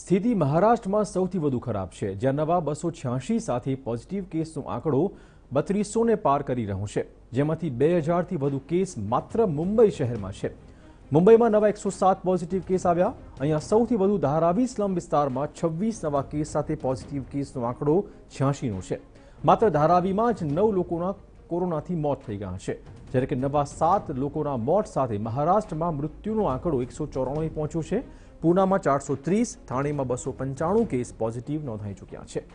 સ્તેદી મહારાષ્ટ્રમાં સૌથી વધુ ખરાબ છે જ્યાં નવા 286 સાથી પોઝિટિવ કેસનો આંકડો 3200 ને પાર કરી રહ્યો છે જેમાંથી 2000 થી વધુ કેસ માત્ર મુંબઈ શહેરમાં છે મુંબઈમાં નવા 107 પોઝિટિવ કેસ આવ્યા અહીંયા સૌથી વધુ धाराવી સ્લમ વિસ્તારમાં 26 નવા કેસ સાથે પોઝિટિવ કેસનો આંકડો 86 નો છે માત્ર धाराવીમાં જ નવ લોકોના કોરોનાથી મોત થઈ ગયા છે જ્યારે કે નવા 7 લોકોના મોત સાથે મહારાષ્ટ્રમાં મૃત્યુનો આંકડો 194એ પહોંચ્યો છે પુનામાં 430 થાણેમાં 295 કેસ પોઝિટિવ નોંધાઈ ચૂક્યા છે